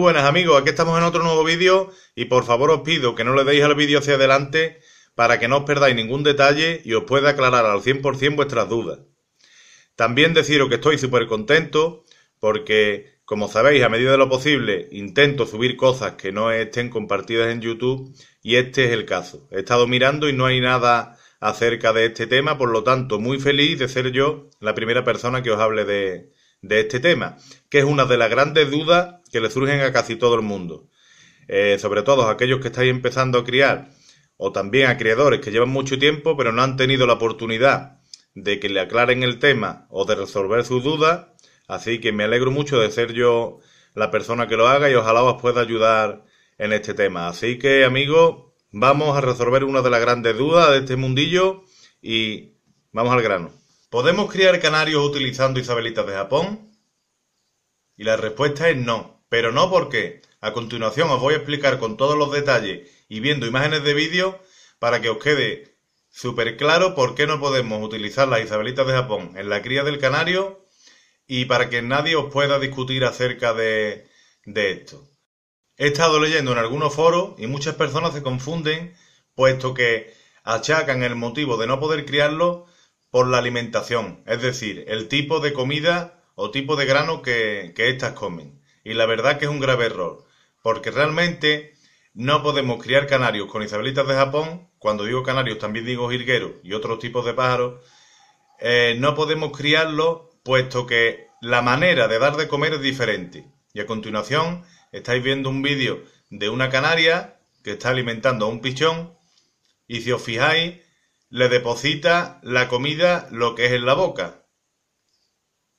Buenas amigos, aquí estamos en otro nuevo vídeo y por favor os pido que no le deis al vídeo hacia adelante para que no os perdáis ningún detalle y os pueda aclarar al 100% vuestras dudas. También deciros que estoy súper contento porque, como sabéis, a medida de lo posible intento subir cosas que no estén compartidas en YouTube y este es el caso. He estado mirando y no hay nada acerca de este tema, por lo tanto muy feliz de ser yo la primera persona que os hable de, de este tema, que es una de las grandes dudas que le surgen a casi todo el mundo. Eh, sobre todo a aquellos que estáis empezando a criar o también a criadores que llevan mucho tiempo pero no han tenido la oportunidad de que le aclaren el tema o de resolver sus dudas. Así que me alegro mucho de ser yo la persona que lo haga y ojalá os pueda ayudar en este tema. Así que amigos, vamos a resolver una de las grandes dudas de este mundillo y vamos al grano. ¿Podemos criar canarios utilizando isabelitas de Japón? Y la respuesta es no. Pero no porque a continuación os voy a explicar con todos los detalles y viendo imágenes de vídeo para que os quede súper claro por qué no podemos utilizar las isabelitas de Japón en la cría del canario y para que nadie os pueda discutir acerca de, esto. He estado leyendo en algunos foros y muchas personas se confunden puesto que achacan el motivo de no poder criarlo por la alimentación, es decir, el tipo de comida o tipo de grano que, que éstas comen. Y la verdad que es un grave error, porque realmente no podemos criar canarios con isabelitas de Japón, cuando digo canarios también digo jilgueros y otros tipos de pájaros, eh, no podemos criarlos puesto que la manera de dar de comer es diferente. Y a continuación estáis viendo un vídeo de una canaria que está alimentando a un pichón y si os fijáis le deposita la comida lo que es en la boca.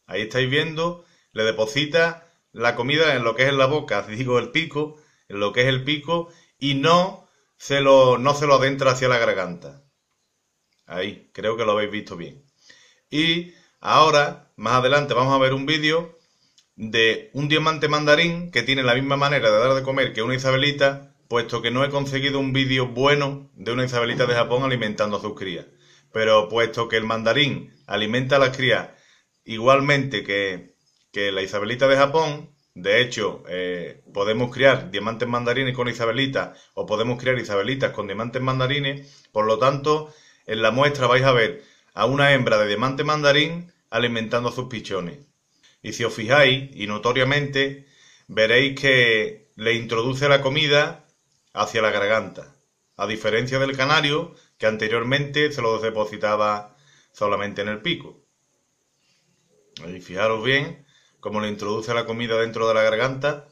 Ahí estáis viendo, le deposita la comida en lo que es en la boca, digo el pico, en lo que es el pico, y no se lo, no se lo adentra hacia la garganta. Ahí, creo que lo habéis visto bien. Y ahora, más adelante, vamos a ver un vídeo de un diamante mandarín que tiene la misma manera de dar de comer que una isabelita, puesto que no he conseguido un vídeo bueno de una isabelita de Japón alimentando a sus crías. Pero puesto que el mandarín alimenta a las crías igualmente que que la Isabelita de Japón, de hecho, eh, podemos criar diamantes mandarines con Isabelita, o podemos criar Isabelitas con diamantes mandarines. Por lo tanto, en la muestra vais a ver a una hembra de diamante mandarín alimentando a sus pichones. Y si os fijáis, y notoriamente, veréis que le introduce la comida hacia la garganta, a diferencia del canario que anteriormente se lo depositaba solamente en el pico. Y fijaros bien como le introduce la comida dentro de la garganta,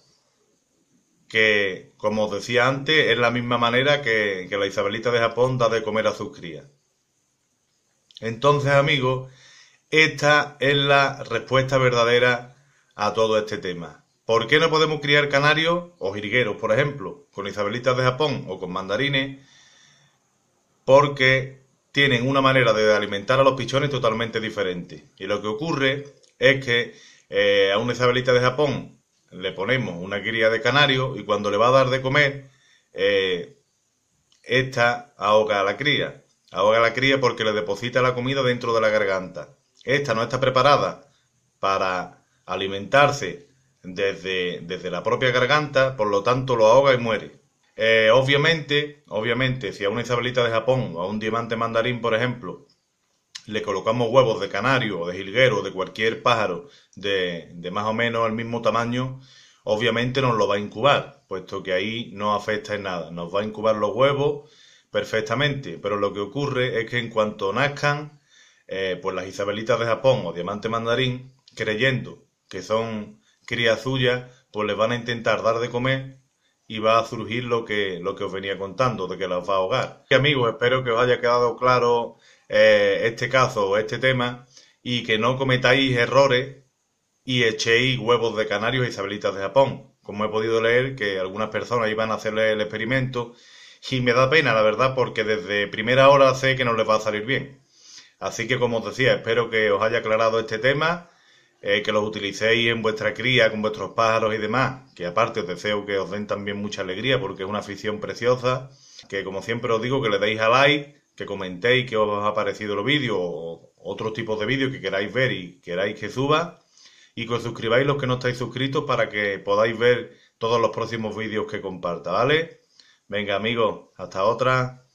que, como os decía antes, es la misma manera que, la Isabelita de Japón da de comer a sus crías. Entonces, amigos, esta es la respuesta verdadera a todo este tema. ¿Por qué no podemos criar canarios o jirgueros, por ejemplo, con isabelitas de Japón o con mandarines? Porque tienen una manera de alimentar a los pichones totalmente diferente. Y lo que ocurre es que eh, a una isabelita de Japón le ponemos una cría de canario y cuando le va a dar de comer, esta eh, ahoga a la cría. Ahoga a la cría porque le deposita la comida dentro de la garganta. Esta no está preparada para alimentarse desde, desde la propia garganta, por lo tanto lo ahoga y muere. Eh, obviamente, obviamente, si a una isabelita de Japón o a un diamante mandarín, por ejemplo, le colocamos huevos de canario o de jilguero o de cualquier pájaro de, de más o menos el mismo tamaño, obviamente nos lo va a incubar, puesto que ahí no afecta en nada. Nos va a incubar los huevos perfectamente, pero lo que ocurre es que en cuanto nazcan, eh, pues las isabelitas de Japón o diamante mandarín, creyendo que son crías suyas, pues les van a intentar dar de comer y va a surgir lo que, lo que os venía contando, de que las va a ahogar. Y amigos, espero que os haya quedado claro eh, este caso, o este tema, y que no cometáis errores y echéis huevos de canarios a e isabelitas de Japón. Como he podido leer que algunas personas iban a hacerle el experimento y me da pena, la verdad, porque desde primera hora sé que no les va a salir bien. Así que, como os decía, espero que os haya aclarado este tema eh, que los utilicéis en vuestra cría con vuestros pájaros y demás, que aparte os deseo que os den también mucha alegría porque es una afición preciosa, que como siempre os digo que le deis a like, que comentéis que os ha parecido los vídeos o otros tipos de vídeos que queráis ver y queráis que suba y que os suscribáis los que no estáis suscritos para que podáis ver todos los próximos vídeos que comparta, ¿vale? Venga amigos, hasta otra.